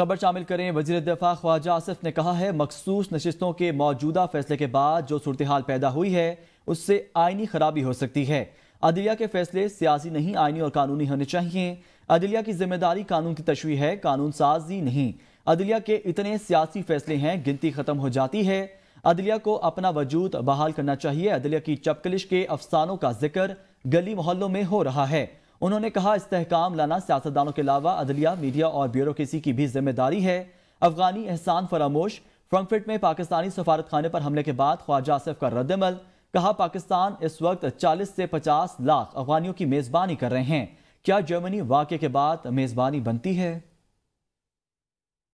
खबर शामिल करें वजी दफा ख्वाजा आसिफ ने कहा है मखसूस नशस्तों के मौजूदा फैसले के बाद जो सूरत हाल पैदा हुई है उससे आइनी खराबी हो सकती है अदलिया के फैसले सियासी नहीं आइनी और कानूनी होने चाहिए अदलिया की जिम्मेदारी कानून की तशवी है कानून साजी नहीं अदलिया के इतने सियासी फैसले हैं गिनती खत्म हो जाती है अदलिया को अपना वजूद बहाल करना चाहिए अदलिया की चपकलिश के अफसानों का जिक्र गली मोहल्लों में हो रहा है उन्होंने कहा इस्तेकाम लाना सियासतदानों के अलावा अदलिया मीडिया और ब्यूरोसी की भी जिम्मेदारी है अफगानी एहसान फरामोश फ्रंकफिट में पाकिस्तानी सफारत खाने पर हमले के बाद ख्वाजा आसिफ का रद्दमल कहा पाकिस्तान इस वक्त 40 से 50 लाख अफगानियों की मेज़बानी कर रहे हैं क्या जर्मनी वाक्य के बाद मेज़बानी बनती है